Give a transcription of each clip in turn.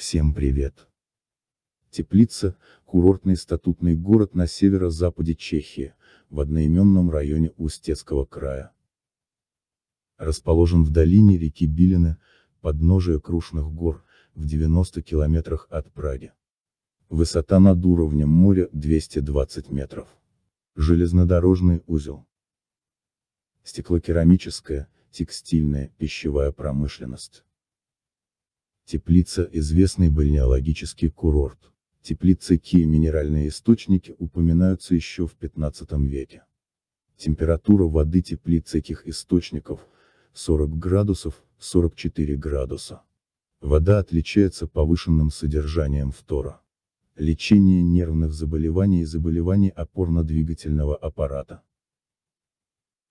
Всем привет! Теплица – курортный статутный город на северо-западе Чехии, в одноименном районе Устецкого края. Расположен в долине реки Билины, подножие Крушных гор, в 90 километрах от Праги. Высота над уровнем моря 220 метров. Железнодорожный узел. Стеклокерамическая, текстильная, пищевая промышленность. Теплица – известный бальнеологический курорт. Теплицы Ки и минеральные источники упоминаются еще в 15 веке. Температура воды теплиц этих источников – 40 градусов, 44 градуса. Вода отличается повышенным содержанием фтора. Лечение нервных заболеваний и заболеваний опорно-двигательного аппарата.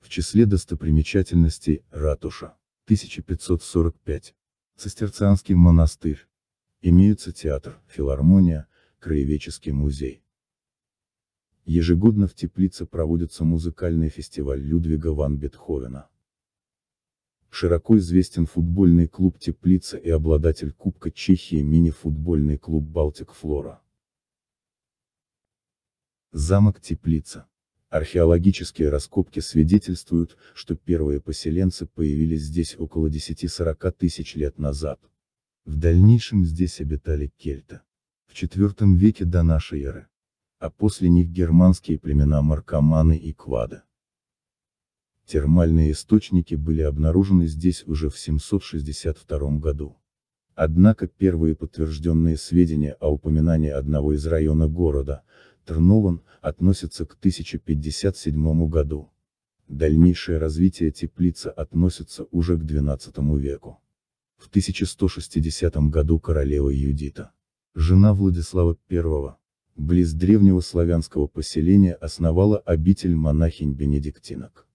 В числе достопримечательностей – ратуша. 1545. Сестерцианский монастырь. Имеются театр, филармония, краеведческий музей. Ежегодно в Теплице проводится музыкальный фестиваль Людвига ван Бетховена. Широко известен футбольный клуб Теплица и обладатель Кубка Чехии мини-футбольный клуб Балтик Флора. Замок Теплица Археологические раскопки свидетельствуют, что первые поселенцы появились здесь около 10-40 тысяч лет назад. В дальнейшем здесь обитали кельты В IV веке до нашей эры. А после них германские племена Маркоманы и Квада. Термальные источники были обнаружены здесь уже в 762 году. Однако первые подтвержденные сведения о упоминании одного из района города, Тернован, относится к 1057 году. Дальнейшее развитие теплицы относится уже к XII веку. В 1160 году королева Юдита, жена Владислава I, близ древнего славянского поселения основала обитель монахинь-бенедиктинок.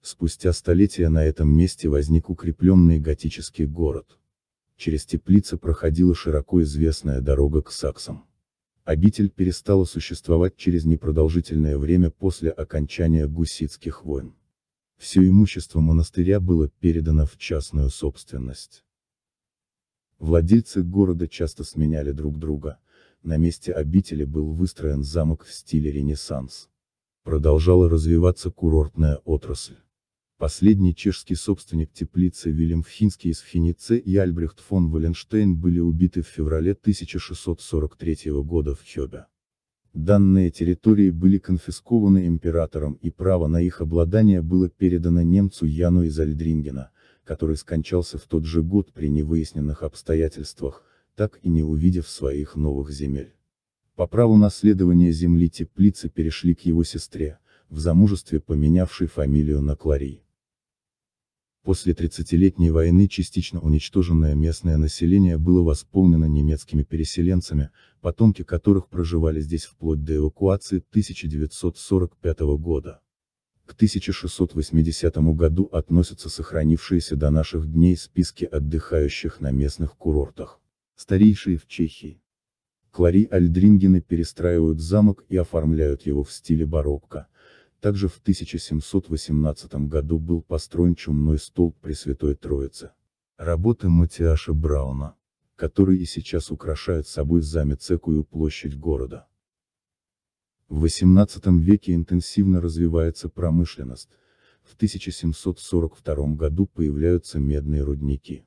Спустя столетия на этом месте возник укрепленный готический город. Через теплицы проходила широко известная дорога к саксам. Обитель перестала существовать через непродолжительное время после окончания гуситских войн. Все имущество монастыря было передано в частную собственность. Владельцы города часто сменяли друг друга, на месте обители был выстроен замок в стиле Ренессанс. Продолжала развиваться курортная отрасль. Последний чешский собственник теплицы Вильям Фхинский из Финице и Альбрехт фон Валенштейн были убиты в феврале 1643 года в Хёбе. Данные территории были конфискованы императором и право на их обладание было передано немцу Яну из Альдрингена, который скончался в тот же год при невыясненных обстоятельствах, так и не увидев своих новых земель. По праву наследования земли теплицы перешли к его сестре, в замужестве поменявшей фамилию на Кларий. После 30-летней войны частично уничтоженное местное население было восполнено немецкими переселенцами, потомки которых проживали здесь вплоть до эвакуации 1945 года. К 1680 году относятся сохранившиеся до наших дней списки отдыхающих на местных курортах. Старейшие в Чехии. Клари Альдрингены перестраивают замок и оформляют его в стиле барокко, также в 1718 году был построен чумной столб Пресвятой Троицы. Работы Матиаша Брауна, которые и сейчас украшают собой замецекую площадь города. В 18 веке интенсивно развивается промышленность, в 1742 году появляются медные рудники.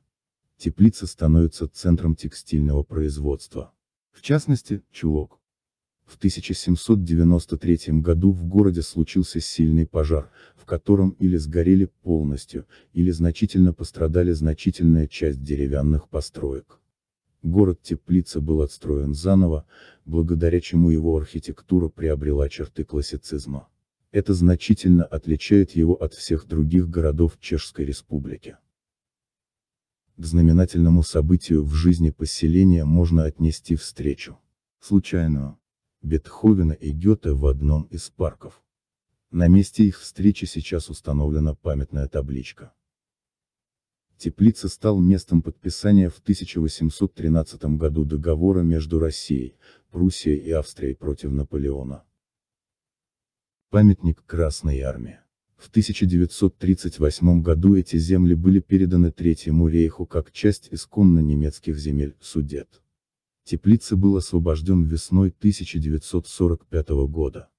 Теплица становится центром текстильного производства. В частности, чулок. В 1793 году в городе случился сильный пожар, в котором или сгорели полностью, или значительно пострадали значительная часть деревянных построек. Город-теплица был отстроен заново, благодаря чему его архитектура приобрела черты классицизма. Это значительно отличает его от всех других городов Чешской Республики. К знаменательному событию в жизни поселения можно отнести встречу. Случайную, Бетховена и Гёте в одном из парков. На месте их встречи сейчас установлена памятная табличка. Теплица стал местом подписания в 1813 году договора между Россией, Пруссией и Австрией против Наполеона. Памятник Красной Армии. В 1938 году эти земли были переданы Третьему рейху как часть исконно немецких земель, Судет. Теплица был освобожден весной 1945 года.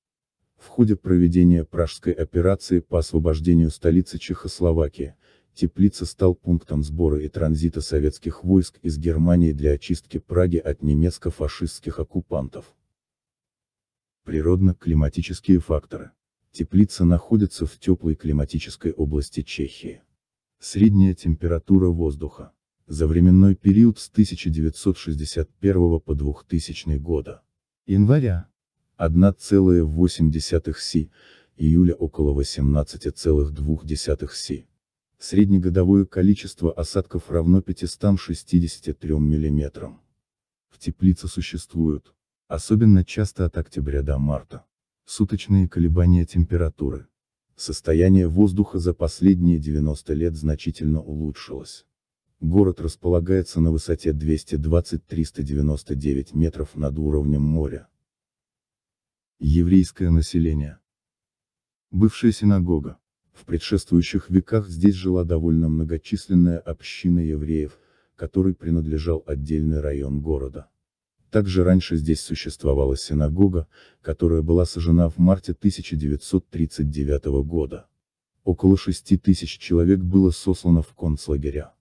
В ходе проведения пражской операции по освобождению столицы Чехословакии, Теплица стал пунктом сбора и транзита советских войск из Германии для очистки Праги от немецко-фашистских оккупантов. Природно-климатические факторы. Теплица находится в теплой климатической области Чехии. Средняя температура воздуха за временной период с 1961 по 2000 года. Января 1,8 си, июля около 18,2 си. Среднегодовое количество осадков равно 563 мм. В теплице существуют, особенно часто от октября до марта, суточные колебания температуры. Состояние воздуха за последние 90 лет значительно улучшилось. Город располагается на высоте 220-399 метров над уровнем моря. Еврейское население. Бывшая синагога. В предшествующих веках здесь жила довольно многочисленная община евреев, которой принадлежал отдельный район города. Также раньше здесь существовала синагога, которая была сожжена в марте 1939 года. Около 6 тысяч человек было сослано в концлагеря.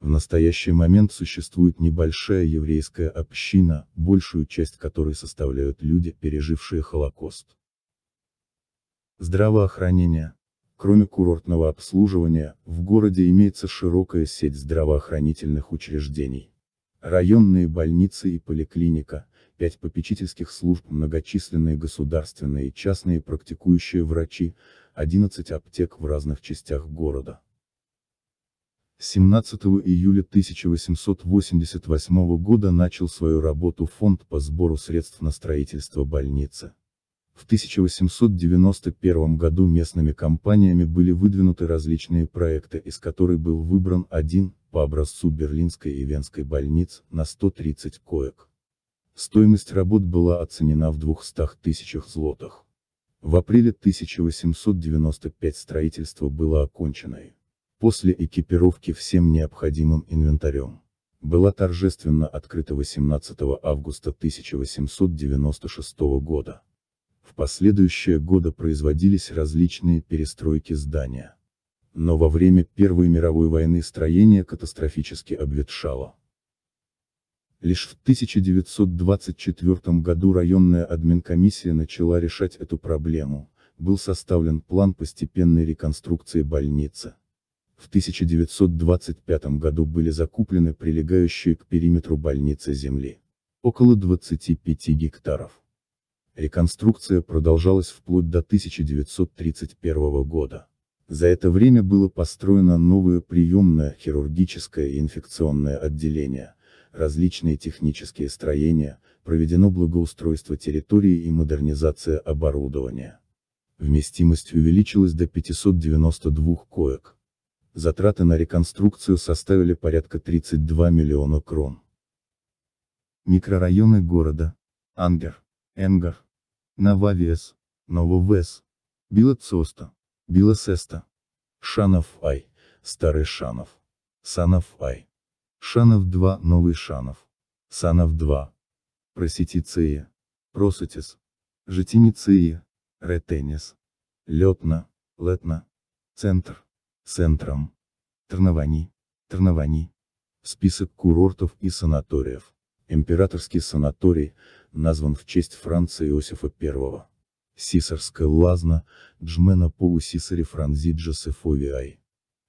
В настоящий момент существует небольшая еврейская община, большую часть которой составляют люди, пережившие Холокост. Здравоохранение. Кроме курортного обслуживания, в городе имеется широкая сеть здравоохранительных учреждений. Районные больницы и поликлиника, пять попечительских служб, многочисленные государственные и частные практикующие врачи, 11 аптек в разных частях города. 17 июля 1888 года начал свою работу Фонд по сбору средств на строительство больницы. В 1891 году местными компаниями были выдвинуты различные проекты, из которых был выбран один, по образцу Берлинской и Венской больниц, на 130 коек. Стоимость работ была оценена в 200 тысячах злотых. В апреле 1895 строительство было окончено после экипировки всем необходимым инвентарем. Была торжественно открыта 18 августа 1896 года. В последующие годы производились различные перестройки здания. Но во время Первой мировой войны строение катастрофически обветшало. Лишь в 1924 году районная админкомиссия начала решать эту проблему, был составлен план постепенной реконструкции больницы. В 1925 году были закуплены прилегающие к периметру больницы земли. Около 25 гектаров. Реконструкция продолжалась вплоть до 1931 года. За это время было построено новое приемное, хирургическое и инфекционное отделение, различные технические строения, проведено благоустройство территории и модернизация оборудования. Вместимость увеличилась до 592 коек затраты на реконструкцию составили порядка 32 миллиона крон. Микрорайоны города. Ангер, Энгар, Новавиес, Нововес, Билоцоста, Билосеста, Шанов-Ай, Старый Шанов, Санов-Ай, Шанов-2, Новый Шанов, Санов-2, Просетицея, Просетис, Жетиницея, Ретенис, Летна, Летна, Центр центром Тренований. Тренований. Список курортов и санаториев. Императорский санаторий, назван в честь Франца Иосифа I. Сисарская лазна, Джмена полусисари Франзи Джосефовиай.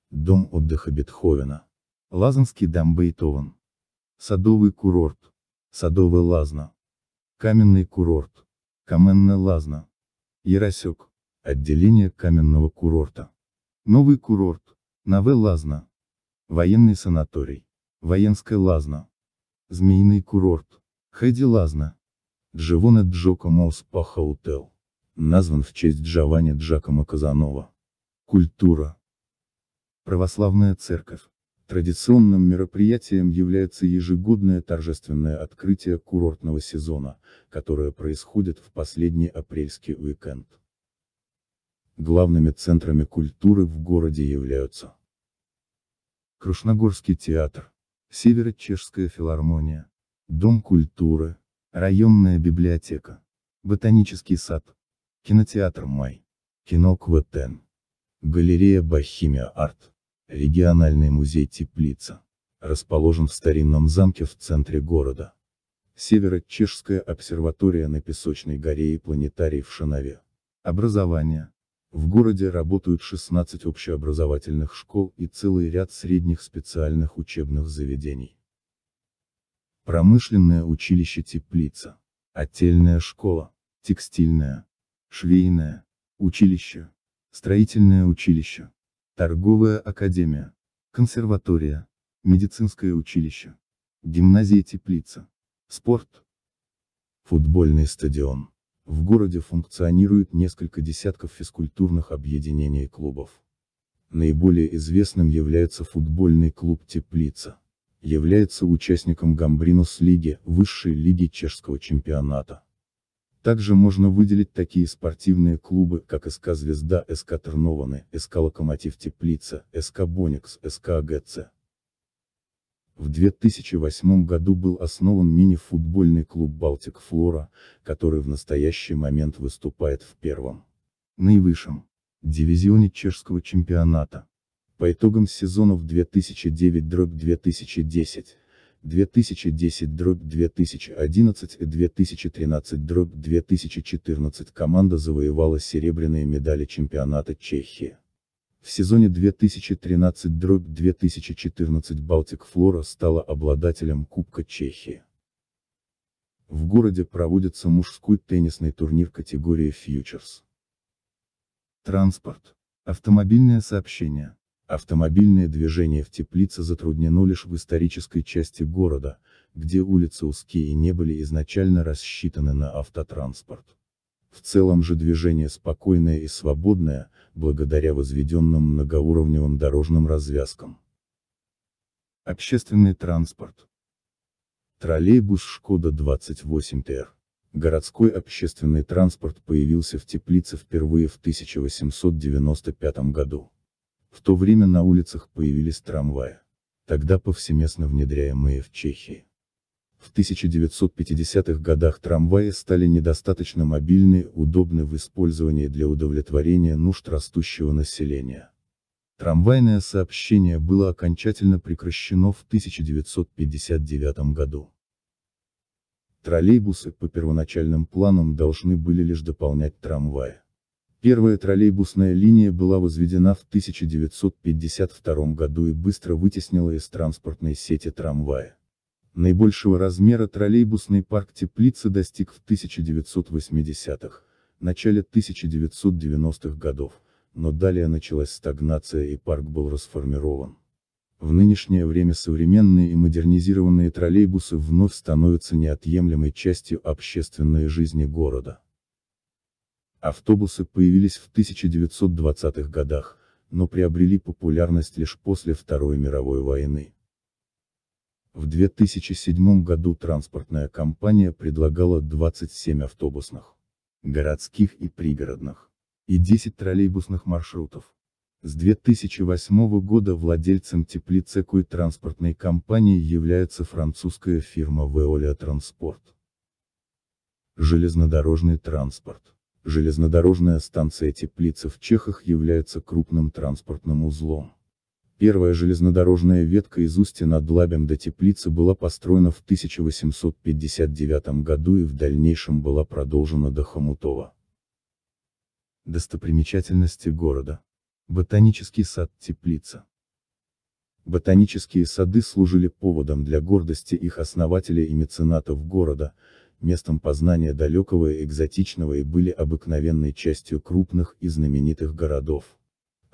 Дом отдыха Бетховена. Лазанский дом Бейтовен. Садовый курорт. Садовая лазна. Каменный курорт. Каменная лазна. Яросек. Отделение каменного курорта. Новый курорт. Нове Лазна. Военный санаторий. Военская Лазна. Змеиный курорт. Хэдди Лазна. Дживона Джокомо Спа Хаутел. Назван в честь Джованни Джакомо Казанова. Культура. Православная церковь. Традиционным мероприятием является ежегодное торжественное открытие курортного сезона, которое происходит в последний апрельский уикенд. Главными центрами культуры в городе являются Крушногорский театр, Северо-Чешская филармония, Дом культуры, районная библиотека, Ботанический сад, кинотеатр «Май», кино «Кветен», галерея Бахимия Арт», региональный музей «Теплица», расположен в старинном замке в центре города. Северо-Чешская обсерватория на Песочной горе и планетарий в Шинове. Образование. В городе работают 16 общеобразовательных школ и целый ряд средних специальных учебных заведений. Промышленное училище Теплица. Отельная школа. Текстильная. швейное Училище. Строительное училище. Торговая академия. Консерватория. Медицинское училище. Гимназия Теплица. Спорт. Футбольный стадион. В городе функционирует несколько десятков физкультурных объединений и клубов. Наиболее известным является футбольный клуб «Теплица». Является участником Гамбринус Лиги, высшей лиги чешского чемпионата. Также можно выделить такие спортивные клубы, как СК «Звезда», СК «Тернованы», СК «Локомотив Теплица», СК «Боникс», СК «АГЦ». В 2008 году был основан мини-футбольный клуб «Балтик Флора», который в настоящий момент выступает в первом, наивысшем, дивизионе чешского чемпионата. По итогам сезонов 2009-2010, 2010-2011 и 2013-2014 команда завоевала серебряные медали чемпионата Чехии. В сезоне 2013-2014 Балтик Флора стала обладателем Кубка Чехии. В городе проводится мужской теннисный турнир категории фьючерс. Транспорт. Автомобильное сообщение. Автомобильное движение в Теплице затруднено лишь в исторической части города, где улицы узкие и не были изначально рассчитаны на автотранспорт. В целом же движение спокойное и свободное, благодаря возведенным многоуровневым дорожным развязкам. Общественный транспорт. Троллейбус Шкода 28ТР. Городской общественный транспорт появился в Теплице впервые в 1895 году. В то время на улицах появились трамваи, тогда повсеместно внедряемые в Чехии. В 1950-х годах трамваи стали недостаточно мобильны, удобны в использовании для удовлетворения нужд растущего населения. Трамвайное сообщение было окончательно прекращено в 1959 году. Троллейбусы по первоначальным планам должны были лишь дополнять трамваи. Первая троллейбусная линия была возведена в 1952 году и быстро вытеснила из транспортной сети трамвая. Наибольшего размера троллейбусный парк Теплицы достиг в 1980-х, начале 1990-х годов, но далее началась стагнация и парк был расформирован. В нынешнее время современные и модернизированные троллейбусы вновь становятся неотъемлемой частью общественной жизни города. Автобусы появились в 1920-х годах, но приобрели популярность лишь после Второй мировой войны. В 2007 году транспортная компания предлагала 27 автобусных, городских и пригородных, и 10 троллейбусных маршрутов. С 2008 года владельцем теплиц и транспортной компании является французская фирма Veolia Transport. Железнодорожный транспорт. Железнодорожная станция Теплицы в Чехах является крупным транспортным узлом. Первая железнодорожная ветка из устья над Лабем до Теплицы была построена в 1859 году и в дальнейшем была продолжена до Хомутова. Достопримечательности города. Ботанический сад Теплица. Ботанические сады служили поводом для гордости их основателей и меценатов города, местом познания далекого и экзотичного и были обыкновенной частью крупных и знаменитых городов.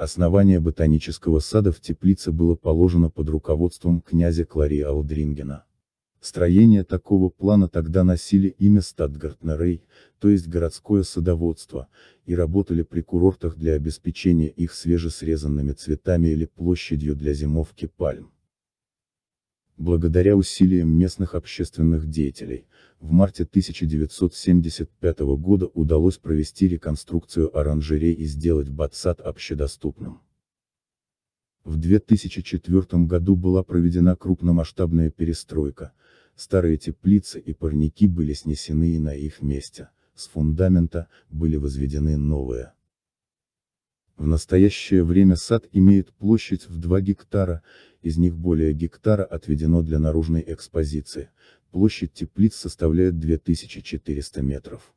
Основание ботанического сада в теплице было положено под руководством князя Клари Алдрингена. Строения такого плана тогда носили имя Стадгартнерей, то есть городское садоводство, и работали при курортах для обеспечения их свежесрезанными цветами или площадью для зимовки пальм благодаря усилиям местных общественных деятелей, в марте 1975 года удалось провести реконструкцию оранжерей и сделать Батсад общедоступным. В 2004 году была проведена крупномасштабная перестройка, старые теплицы и парники были снесены и на их месте, с фундамента, были возведены новые. В настоящее время сад имеет площадь в 2 гектара, из них более гектара отведено для наружной экспозиции, площадь теплиц составляет 2400 метров.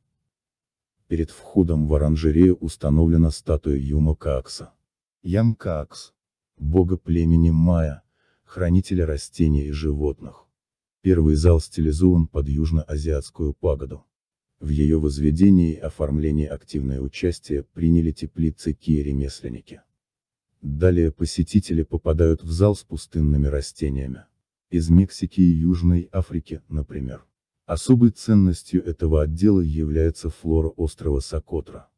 Перед входом в оранжерею установлена статуя Юма Каакса. Ям Каакс. Бога племени Мая, хранителя растений и животных. Первый зал стилизован под южноазиатскую пагоду. В ее возведении и оформлении активное участие приняли теплицы и ремесленники. Далее посетители попадают в зал с пустынными растениями. Из Мексики и Южной Африки, например. Особой ценностью этого отдела является флора острова Сокотра.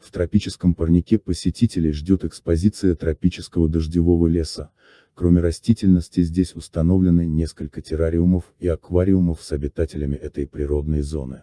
В тропическом парнике посетителей ждет экспозиция тропического дождевого леса, кроме растительности здесь установлены несколько террариумов и аквариумов с обитателями этой природной зоны.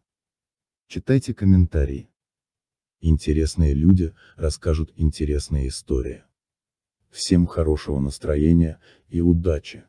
Читайте комментарии. Интересные люди расскажут интересные истории. Всем хорошего настроения и удачи!